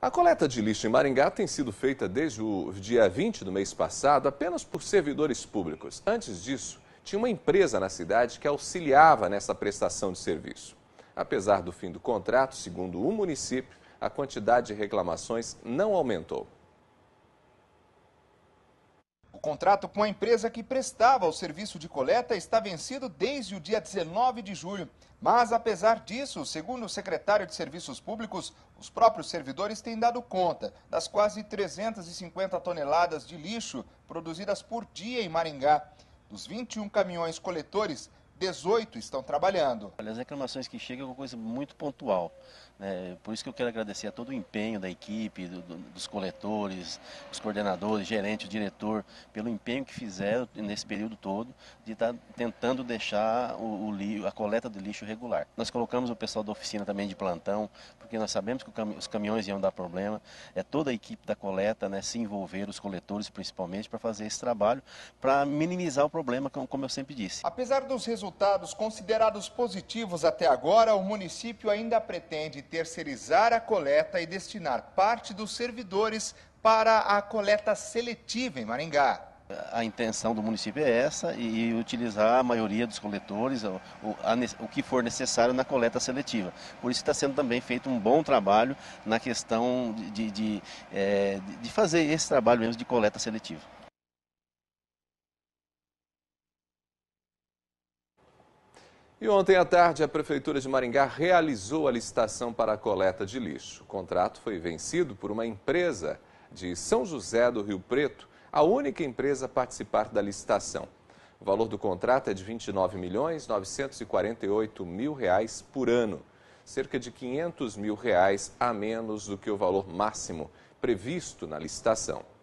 A coleta de lixo em Maringá tem sido feita desde o dia 20 do mês passado apenas por servidores públicos. Antes disso, tinha uma empresa na cidade que auxiliava nessa prestação de serviço. Apesar do fim do contrato, segundo o município, a quantidade de reclamações não aumentou contrato com a empresa que prestava o serviço de coleta está vencido desde o dia 19 de julho. Mas, apesar disso, segundo o secretário de Serviços Públicos, os próprios servidores têm dado conta das quase 350 toneladas de lixo produzidas por dia em Maringá. Dos 21 caminhões coletores, 18 estão trabalhando. as reclamações que chegam é uma coisa muito pontual. Né? Por isso que eu quero agradecer a todo o empenho da equipe, do, do, dos coletores, dos coordenadores, gerente, diretor, pelo empenho que fizeram nesse período todo de estar tá tentando deixar o, o, a coleta de lixo regular. Nós colocamos o pessoal da oficina também de plantão, porque nós sabemos que cam os caminhões iam dar problema. É toda a equipe da coleta né, se envolver, os coletores principalmente, para fazer esse trabalho, para minimizar o problema, como eu sempre disse. Apesar dos resultados resultados considerados positivos até agora, o município ainda pretende terceirizar a coleta e destinar parte dos servidores para a coleta seletiva em Maringá. A intenção do município é essa e utilizar a maioria dos coletores, o, o, o que for necessário na coleta seletiva. Por isso está sendo também feito um bom trabalho na questão de, de, de, é, de fazer esse trabalho mesmo de coleta seletiva. E ontem à tarde, a Prefeitura de Maringá realizou a licitação para a coleta de lixo. O contrato foi vencido por uma empresa de São José do Rio Preto, a única empresa a participar da licitação. O valor do contrato é de R$ 29 milhões 948 mil reais por ano, cerca de R$ 500 mil reais a menos do que o valor máximo previsto na licitação.